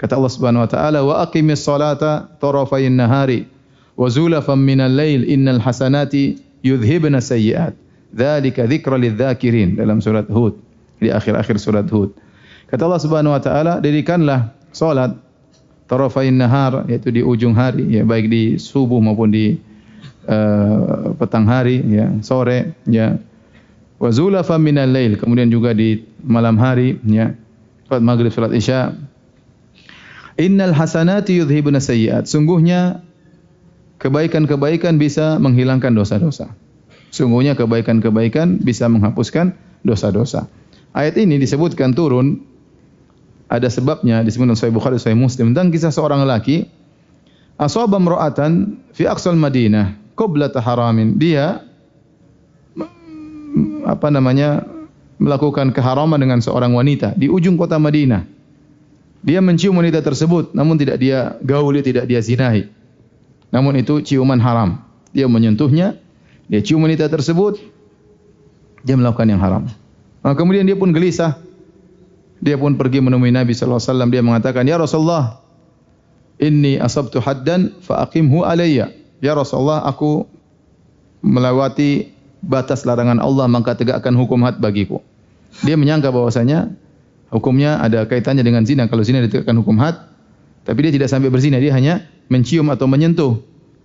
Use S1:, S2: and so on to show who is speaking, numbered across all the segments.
S1: Kata Allah Subhanahu wa taala, "Wa aqimis salata tarafayn nahari wa zulafan minal lail innal hasanati yudhibna sayyi'at." Dzalika dzikra lidzakirin dalam surat Hud, di akhir-akhir surat Hud. Kata Allah Subhanahu wa taala, "Dirikanlah salat tarafain nahar yaitu di ujung hari ya baik di subuh maupun di uh, petang hari ya sore ya wa zulafa minal lail kemudian juga di malam hari ya salat maghrib salat isya Innal hasanati yudhibuna sayyi'at. Sungguhnya kebaikan-kebaikan bisa menghilangkan dosa-dosa. Sungguhnya kebaikan-kebaikan bisa menghapuskan dosa-dosa. Ayat ini disebutkan turun ada sebabnya disebutkan Sahih Bukhari Sahih Muslim tentang kisah seorang lelaki asaba imra'atan fi aqsal Madinah qabla taharamin. Dia apa namanya melakukan keharaman dengan seorang wanita di ujung kota Madinah. Dia mencium wanita tersebut, namun tidak dia gauli, tidak dia zinahi. Namun itu ciuman haram. Dia menyentuhnya, dia cium wanita tersebut, dia melakukan yang haram. Nah, kemudian dia pun gelisah. Dia pun pergi menemui Nabi sallallahu alaihi wasallam, dia mengatakan, "Ya Rasulullah, ini asabtu haddan fa aqimhu alayya." Ya Rasulullah, aku melewati batas larangan Allah, maka tegakkan hukum had bagiku. Dia menyangka bahwasanya hukumnya ada kaitannya dengan zina. Kalau zina ditegakkan hukum had, tapi dia tidak sampai berzina, dia hanya mencium atau menyentuh.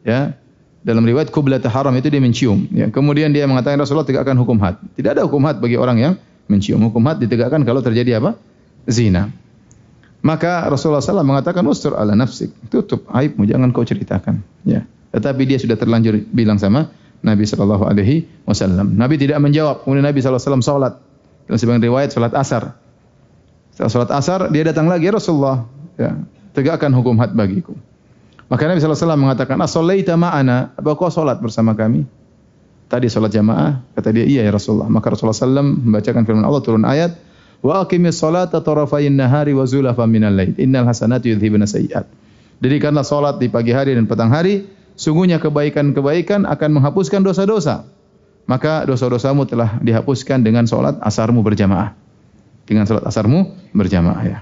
S1: Ya, dalam riwayat kublat haram itu dia mencium. Ya. Kemudian dia mengatakan Rasulullah tegakkan hukum had. Tidak ada hukum had bagi orang yang mencium. Hukum had ditegakkan kalau terjadi apa? Zina. Maka Rasulullah SAW mengatakan ustur ala nafsik. Tutup aibmu, jangan kau ceritakan. Ya. Tetapi dia sudah terlanjur bilang sama Nabi Shallallahu Alaihi Wasallam. Nabi tidak menjawab. Kemudian Nabi SAW salat. Dalam sebagian riwayat salat asar. Setelah sholat asar, dia datang lagi, ya Rasulullah, ya, tegakkan hukum had bagiku. Makanya Nabi SAW mengatakan, Asolaita ma'ana, apa kau sholat bersama kami? Tadi sholat jamaah, kata dia, iya ya Rasulullah. Maka Rasulullah SAW membacakan firman Allah, turun ayat, Wa aqimis salata tarafayin nahari wa zulafa minal laid. Innal hasanatu yudhibuna sayiat. Dirikanlah sholat di pagi hari dan petang hari, sungguhnya kebaikan-kebaikan akan menghapuskan dosa-dosa. Maka dosa-dosamu telah dihapuskan dengan sholat asarmu berjamaah dengan salat asarmu berjamaah ya.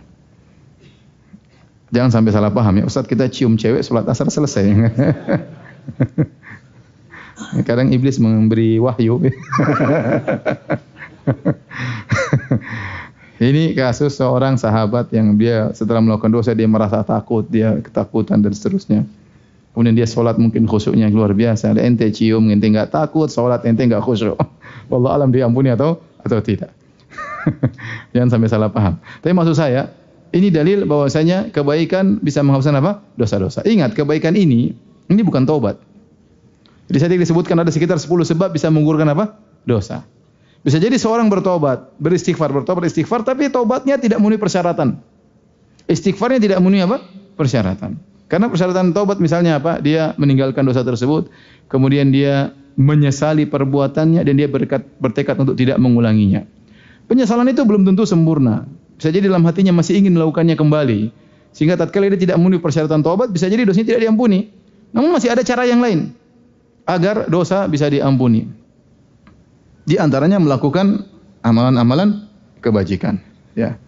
S1: Jangan sampai salah paham ya, Ustaz kita cium cewek salat asar selesai. Kadang iblis memberi wahyu. Ini kasus seorang sahabat yang dia setelah melakukan dosa dia merasa takut, dia ketakutan dan seterusnya. Kemudian dia sholat mungkin khusyuknya luar biasa. Ada ente cium, ente nggak takut, sholat ente nggak khusyuk. Wallah alam diampuni atau atau tidak. Jangan sampai salah paham. Tapi maksud saya, ini dalil bahwasanya kebaikan bisa menghapuskan apa? Dosa-dosa. Ingat, kebaikan ini, ini bukan taubat. Jadi saya disebutkan ada sekitar 10 sebab bisa menggugurkan apa? Dosa. Bisa jadi seorang bertobat, beristighfar, bertobat, istighfar, tapi taubatnya tidak memenuhi persyaratan. Istighfarnya tidak memenuhi apa? Persyaratan. Karena persyaratan taubat misalnya apa? Dia meninggalkan dosa tersebut, kemudian dia menyesali perbuatannya dan dia berkat, bertekad untuk tidak mengulanginya. Penyesalan itu belum tentu sempurna. Bisa jadi dalam hatinya masih ingin melakukannya kembali. Sehingga tatkala dia tidak memenuhi persyaratan taubat, bisa jadi dosanya tidak diampuni. Namun masih ada cara yang lain agar dosa bisa diampuni. Di antaranya melakukan amalan-amalan kebajikan, ya.